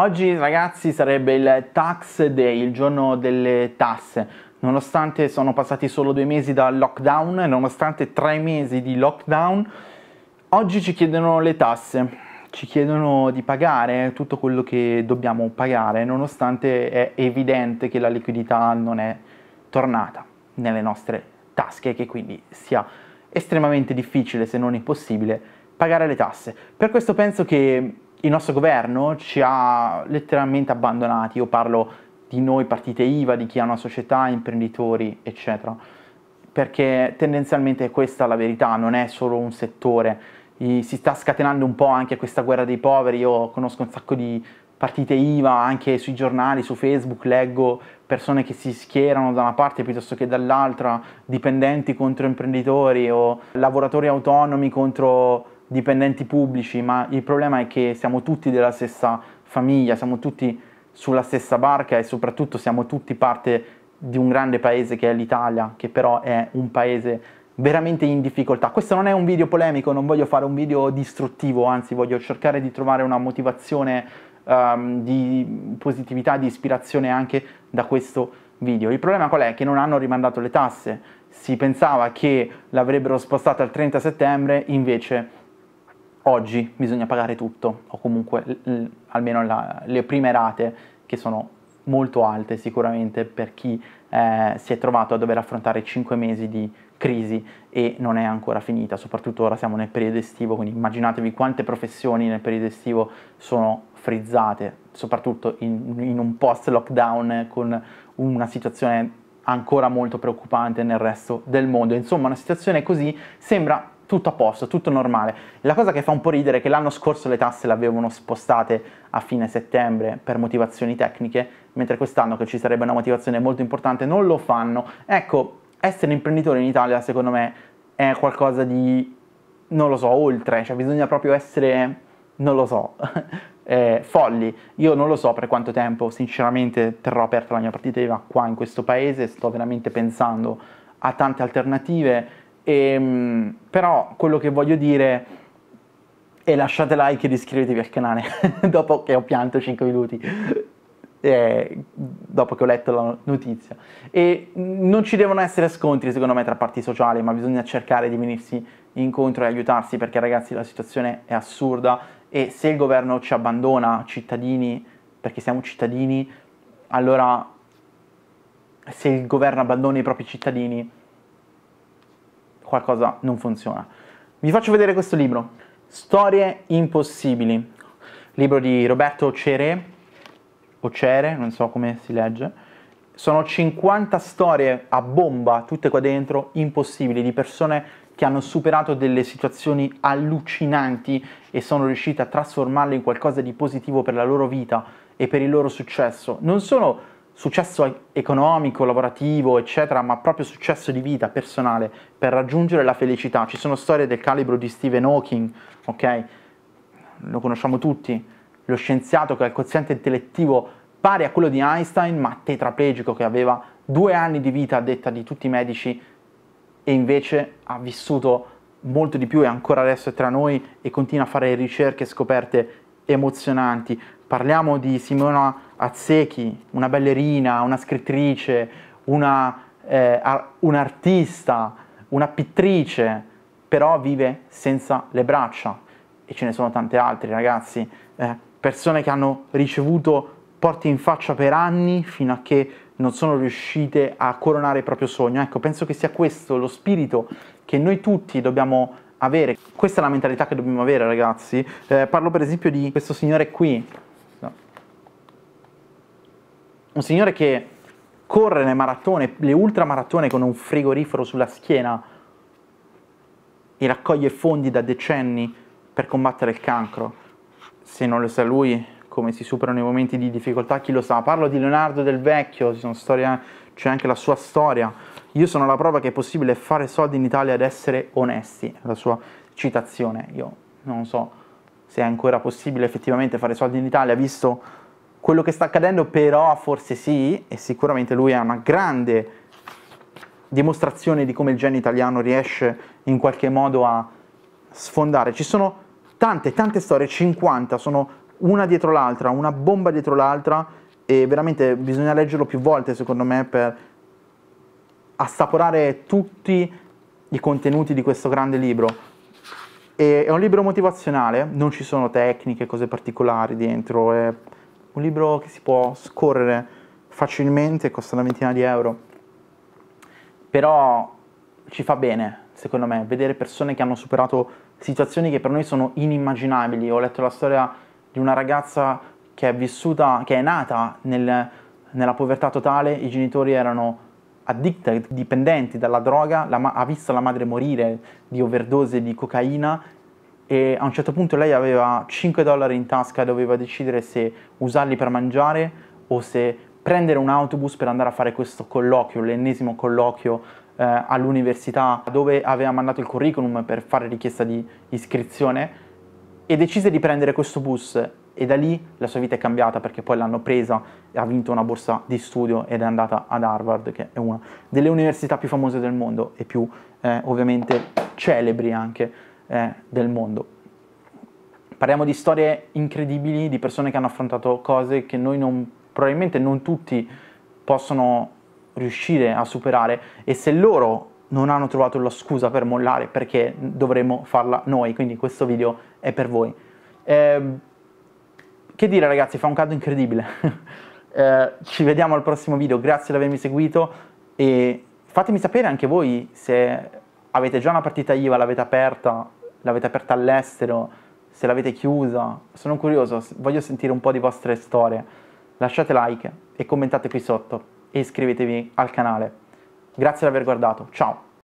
Oggi ragazzi sarebbe il tax day, il giorno delle tasse. Nonostante sono passati solo due mesi dal lockdown, nonostante tre mesi di lockdown, oggi ci chiedono le tasse ci chiedono di pagare tutto quello che dobbiamo pagare, nonostante è evidente che la liquidità non è tornata nelle nostre tasche e che quindi sia estremamente difficile, se non impossibile, pagare le tasse. Per questo penso che il nostro governo ci ha letteralmente abbandonati, io parlo di noi partite IVA, di chi ha una società, imprenditori, eccetera, perché tendenzialmente questa è la verità, non è solo un settore, si sta scatenando un po' anche questa guerra dei poveri, io conosco un sacco di partite IVA anche sui giornali, su Facebook leggo persone che si schierano da una parte piuttosto che dall'altra, dipendenti contro imprenditori o lavoratori autonomi contro dipendenti pubblici, ma il problema è che siamo tutti della stessa famiglia, siamo tutti sulla stessa barca e soprattutto siamo tutti parte di un grande paese che è l'Italia, che però è un paese veramente in difficoltà. Questo non è un video polemico, non voglio fare un video distruttivo, anzi voglio cercare di trovare una motivazione um, di positività, di ispirazione anche da questo video. Il problema qual è? Che non hanno rimandato le tasse, si pensava che l'avrebbero spostata al 30 settembre, invece oggi bisogna pagare tutto o comunque l- almeno la, le prime rate che sono molto alte sicuramente per chi eh, si è trovato a dover affrontare 5 mesi di crisi e non è ancora finita, soprattutto ora siamo nel periodo estivo, quindi immaginatevi quante professioni nel periodo estivo sono frizzate, soprattutto in, in un post lockdown con una situazione ancora molto preoccupante nel resto del mondo. Insomma, una situazione così sembra tutto a posto, tutto normale. La cosa che fa un po' ridere è che l'anno scorso le tasse le avevano spostate a fine settembre per motivazioni tecniche, mentre quest'anno che ci sarebbe una motivazione molto importante non lo fanno. Ecco, essere imprenditore in Italia secondo me è qualcosa di, non lo so, oltre, cioè bisogna proprio essere, non lo so, eh, folli. Io non lo so per quanto tempo, sinceramente, terrò aperta la mia partita IVA qua in questo paese, sto veramente pensando a tante alternative e, ehm, però quello che voglio dire è lasciate like ed iscrivetevi al canale dopo che ho pianto 5 minuti. Eh, dopo che ho letto la notizia. E non ci devono essere scontri, secondo me, tra parti sociali, ma bisogna cercare di venirsi incontro e aiutarsi perché, ragazzi, la situazione è assurda e se il governo ci abbandona, cittadini, perché siamo cittadini, allora se il governo abbandona i propri cittadini qualcosa non funziona. Vi faccio vedere questo libro, Storie impossibili, libro di Roberto Cere, o Cere, non so come si legge. Sono 50 storie a bomba, tutte qua dentro, impossibili, di persone che hanno superato delle situazioni allucinanti e sono riuscite a trasformarle in qualcosa di positivo per la loro vita e per il loro successo. Non sono successo economico, lavorativo, eccetera, ma proprio successo di vita personale per raggiungere la felicità. Ci sono storie del calibro di Stephen Hawking, ok? Lo conosciamo tutti, lo scienziato che ha il quoziente intellettivo pari a quello di Einstein, ma tetraplegico, che aveva due anni di vita a detta di tutti i medici e invece ha vissuto molto di più e ancora adesso è tra noi e continua a fare ricerche e scoperte emozionanti. Parliamo di Simona Azzechi, una ballerina, una scrittrice, una, eh, un artista, una pittrice, però vive senza le braccia. E ce ne sono tante altre, ragazzi. Eh, persone che hanno ricevuto porti in faccia per anni fino a che non sono riuscite a coronare il proprio sogno. Ecco, penso che sia questo lo spirito che noi tutti dobbiamo avere. Questa è la mentalità che dobbiamo avere, ragazzi. Eh, parlo per esempio di questo signore qui, un signore che corre le maratone, le ultramaratone con un frigorifero sulla schiena e raccoglie fondi da decenni per combattere il cancro. Se non lo sa lui, come si superano i momenti di difficoltà, chi lo sa. Parlo di Leonardo del Vecchio, c'è anche la sua storia. Io sono la prova che è possibile fare soldi in Italia ed essere onesti. La sua citazione, io non so se è ancora possibile effettivamente fare soldi in Italia, visto quello che sta accadendo però forse sì, e sicuramente lui è una grande dimostrazione di come il genio italiano riesce in qualche modo a sfondare. Ci sono tante, tante storie, 50, sono una dietro l'altra, una bomba dietro l'altra e veramente bisogna leggerlo più volte secondo me per assaporare tutti i contenuti di questo grande libro. E è un libro motivazionale, non ci sono tecniche, cose particolari dentro. È un libro che si può scorrere facilmente, costa una ventina di euro, però ci fa bene, secondo me, vedere persone che hanno superato situazioni che per noi sono inimmaginabili. Ho letto la storia di una ragazza che è vissuta, che è nata nel, nella povertà totale, i genitori erano addicted, dipendenti dalla droga, la, ha visto la madre morire di overdose di cocaina e a un certo punto lei aveva 5 dollari in tasca e doveva decidere se usarli per mangiare o se prendere un autobus per andare a fare questo colloquio, l'ennesimo colloquio eh, all'università dove aveva mandato il curriculum per fare richiesta di iscrizione e decise di prendere questo bus e da lì la sua vita è cambiata perché poi l'hanno presa e ha vinto una borsa di studio ed è andata ad Harvard che è una delle università più famose del mondo e più eh, ovviamente celebri anche eh, del mondo. Parliamo di storie incredibili, di persone che hanno affrontato cose che noi non, probabilmente non tutti possono riuscire a superare e se loro non hanno trovato la scusa per mollare perché dovremmo farla noi, quindi questo video è per voi. Eh, che dire ragazzi, fa un caldo incredibile. eh, ci vediamo al prossimo video, grazie di avermi seguito e fatemi sapere anche voi se avete già una partita IVA, l'avete aperta l'avete aperta all'estero, se l'avete chiusa. Sono curioso, voglio sentire un po' di vostre storie. Lasciate like e commentate qui sotto e iscrivetevi al canale. Grazie di aver guardato, ciao!